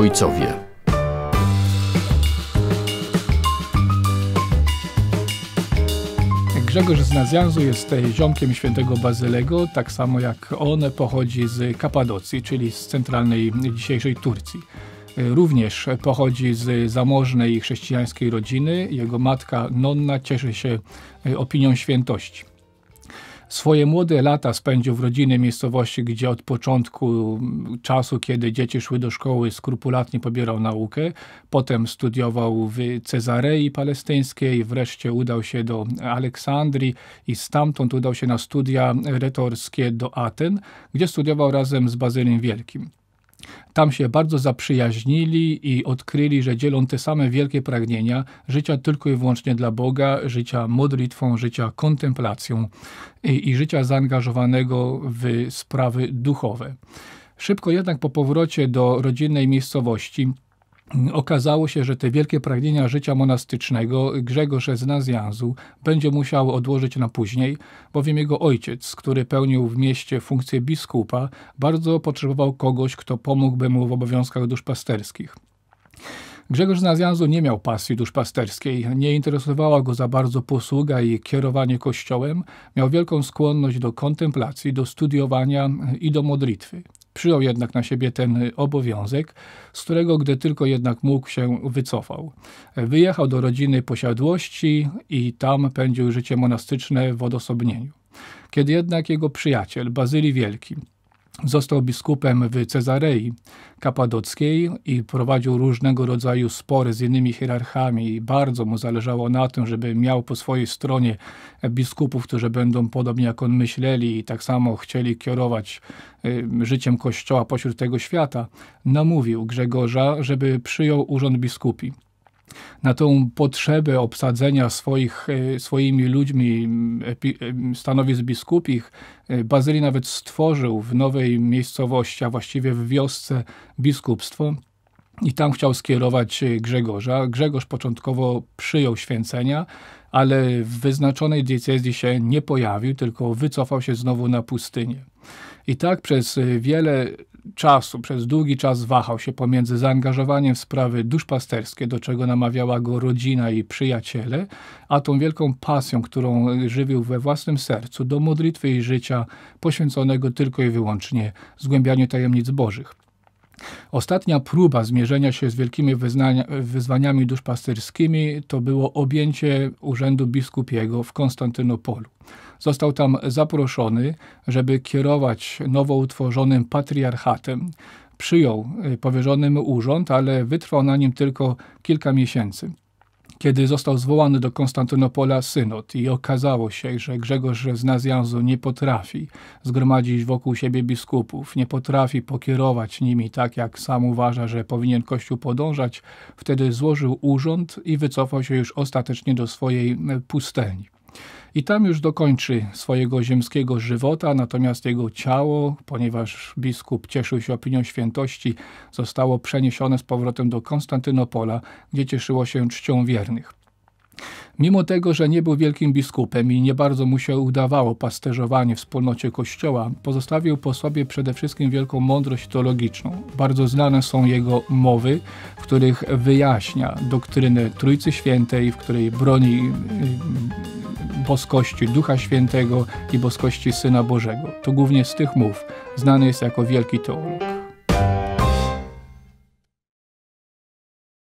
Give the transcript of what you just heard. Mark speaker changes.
Speaker 1: ojcowie. Grzegorz z Nazjazu jest ziomkiem świętego Bazylego, tak samo jak on pochodzi z Kapadocji, czyli z centralnej dzisiejszej Turcji również pochodzi z zamożnej chrześcijańskiej rodziny. Jego matka Nonna cieszy się opinią świętości. Swoje młode lata spędził w rodzinnej miejscowości, gdzie od początku czasu, kiedy dzieci szły do szkoły, skrupulatnie pobierał naukę. Potem studiował w Cezarei Palestyńskiej, wreszcie udał się do Aleksandrii i stamtąd udał się na studia retorskie do Aten, gdzie studiował razem z Bazylem Wielkim. Tam się bardzo zaprzyjaźnili i odkryli, że dzielą te same wielkie pragnienia życia tylko i wyłącznie dla Boga, życia modlitwą, życia kontemplacją i, i życia zaangażowanego w sprawy duchowe. Szybko jednak po powrocie do rodzinnej miejscowości okazało się, że te wielkie pragnienia życia monastycznego Grzegorz z będzie musiał odłożyć na później, bowiem jego ojciec, który pełnił w mieście funkcję biskupa, bardzo potrzebował kogoś, kto pomógłby mu w obowiązkach duszpasterskich. Grzegorz Nazjanzu nie miał pasji duszpasterskiej, nie interesowała go za bardzo posługa i kierowanie kościołem, miał wielką skłonność do kontemplacji, do studiowania i do modlitwy. Przyjął jednak na siebie ten obowiązek, z którego, gdy tylko jednak mógł, się wycofał. Wyjechał do rodziny posiadłości i tam pędził życie monastyczne w odosobnieniu. Kiedy jednak jego przyjaciel, Bazyli Wielki, został biskupem w Cezarei, kapadockiej i prowadził różnego rodzaju spory z innymi hierarchami i bardzo mu zależało na tym, żeby miał po swojej stronie biskupów, którzy będą podobnie jak on myśleli i tak samo chcieli kierować y, życiem Kościoła pośród tego świata, namówił Grzegorza, żeby przyjął urząd biskupi na tą potrzebę obsadzenia swoich, e, swoimi ludźmi e, e, stanowisk biskupich, Bazyli nawet stworzył w nowej miejscowości, a właściwie w wiosce, biskupstwo. I tam chciał skierować Grzegorza. Grzegorz początkowo przyjął święcenia, ale w wyznaczonej diecezji się nie pojawił, tylko wycofał się znowu na pustynię. I tak przez wiele czasu, przez długi czas wahał się pomiędzy zaangażowaniem w sprawy duszpasterskie, do czego namawiała go rodzina i przyjaciele, a tą wielką pasją, którą żywił we własnym sercu, do modlitwy i życia poświęconego tylko i wyłącznie zgłębianiu tajemnic Bożych. Ostatnia próba zmierzenia się z wielkimi wyzwaniami duszpasterskimi to było objęcie urzędu biskupiego w Konstantynopolu. Został tam zaproszony, żeby kierować nowo utworzonym patriarchatem przyjął y, powierzony mu urząd, ale wytrwał na nim tylko kilka miesięcy. Kiedy został zwołany do Konstantynopola synod i okazało się, że Grzegorz z Nazjanzu nie potrafi zgromadzić wokół siebie biskupów, nie potrafi pokierować nimi tak, jak sam uważa, że powinien Kościół podążać, wtedy złożył urząd i wycofał się już ostatecznie do swojej y, pustelni i tam już dokończy swojego ziemskiego żywota, natomiast jego ciało, ponieważ biskup cieszył się opinią świętości, zostało przeniesione z powrotem do Konstantynopola, gdzie cieszyło się czcią wiernych. Mimo tego, że nie był wielkim biskupem i nie bardzo mu się udawało pasterzowanie w wspólnocie kościoła, pozostawił po sobie przede wszystkim wielką mądrość teologiczną. Bardzo znane są jego mowy, w których wyjaśnia doktrynę Trójcy Świętej, w której broni y, y, boskości Ducha Świętego i boskości Syna Bożego. To głównie z tych mów znany jest jako wielki teolog.